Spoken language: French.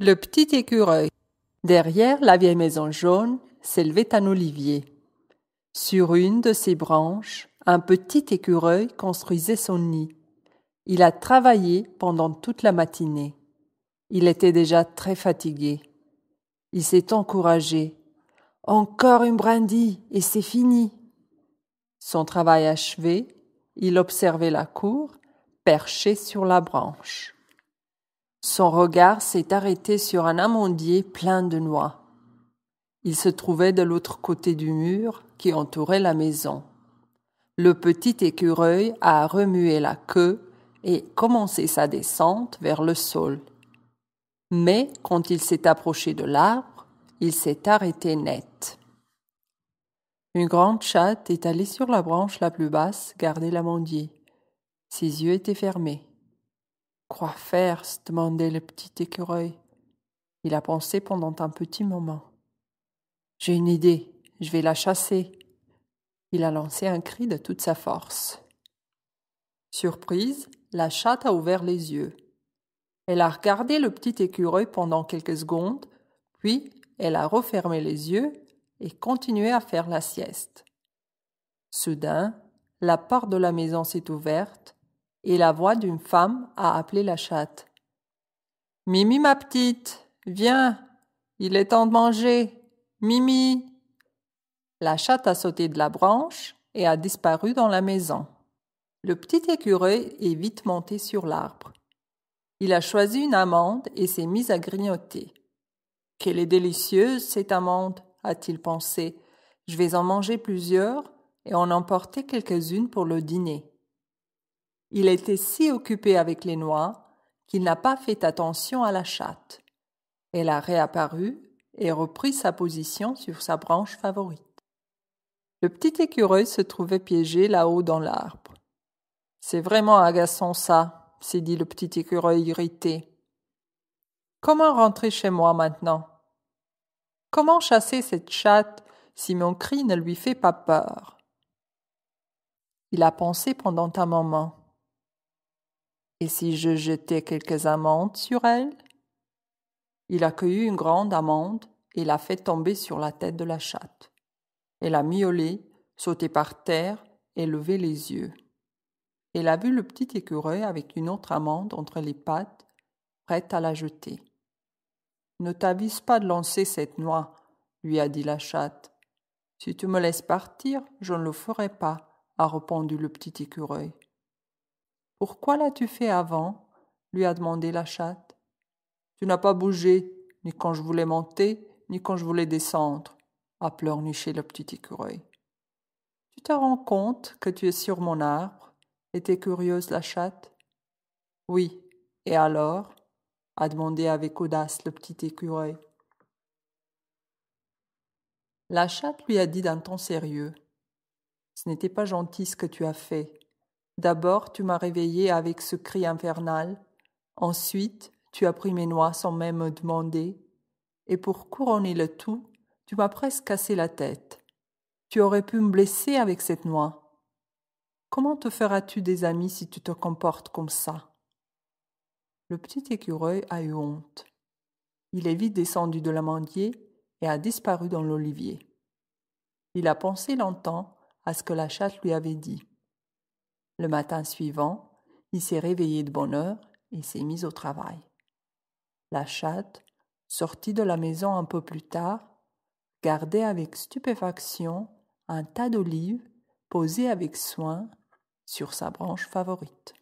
Le petit écureuil. Derrière la vieille maison jaune s'élevait un olivier. Sur une de ses branches, un petit écureuil construisait son nid. Il a travaillé pendant toute la matinée. Il était déjà très fatigué. Il s'est encouragé. Encore une brindille et c'est fini. Son travail achevé, il observait la cour, perché sur la branche. Son regard s'est arrêté sur un amandier plein de noix. Il se trouvait de l'autre côté du mur qui entourait la maison. Le petit écureuil a remué la queue et commencé sa descente vers le sol. Mais quand il s'est approché de l'arbre, il s'est arrêté net. Une grande chatte est allée sur la branche la plus basse garder l'amandier. Ses yeux étaient fermés. Quoi faire se demandait le petit écureuil. Il a pensé pendant un petit moment. J'ai une idée, je vais la chasser. Il a lancé un cri de toute sa force. Surprise, la chatte a ouvert les yeux. Elle a regardé le petit écureuil pendant quelques secondes, puis elle a refermé les yeux et continué à faire la sieste. Soudain, la porte de la maison s'est ouverte et la voix d'une femme a appelé la chatte. Mimi, ma petite, viens, il est temps de manger. Mimi. La chatte a sauté de la branche et a disparu dans la maison. Le petit écureuil est vite monté sur l'arbre. Il a choisi une amande et s'est mis à grignoter. Qu'elle est délicieuse, cette amande, a-t-il pensé. Je vais en manger plusieurs et en emporter quelques-unes pour le dîner. Il était si occupé avec les noix qu'il n'a pas fait attention à la chatte. Elle a réapparu et repris sa position sur sa branche favorite. Le petit écureuil se trouvait piégé là-haut dans l'arbre. C'est vraiment agaçant ça, s'est dit le petit écureuil irrité. Comment rentrer chez moi maintenant Comment chasser cette chatte si mon cri ne lui fait pas peur Il a pensé pendant un moment. Et si je jetais quelques amandes sur elle Il a cueilli une grande amande et l'a fait tomber sur la tête de la chatte. Elle a miaulé, sauté par terre et levé les yeux. Elle a vu le petit écureuil avec une autre amande entre les pattes, prête à la jeter. Ne t'avise pas de lancer cette noix, lui a dit la chatte. Si tu me laisses partir, je ne le ferai pas, a répondu le petit écureuil. Pourquoi l'as-tu fait avant lui a demandé la chatte. Tu n'as pas bougé, ni quand je voulais monter, ni quand je voulais descendre, a pleurniché le petit écureuil. Tu te rends compte que tu es sur mon arbre était curieuse la chatte. Oui, et alors a demandé avec audace le petit écureuil. La chatte lui a dit d'un ton sérieux. Ce n'était pas gentil ce que tu as fait. D'abord, tu m'as réveillé avec ce cri infernal. Ensuite, tu as pris mes noix sans même me demander. Et pour couronner le tout, tu m'as presque cassé la tête. Tu aurais pu me blesser avec cette noix. Comment te feras-tu des amis si tu te comportes comme ça Le petit écureuil a eu honte. Il est vite descendu de l'amandier et a disparu dans l'olivier. Il a pensé longtemps à ce que la chatte lui avait dit. Le matin suivant, il s'est réveillé de bonne heure et s'est mis au travail. La chatte, sortie de la maison un peu plus tard, gardait avec stupéfaction un tas d'olives posées avec soin sur sa branche favorite.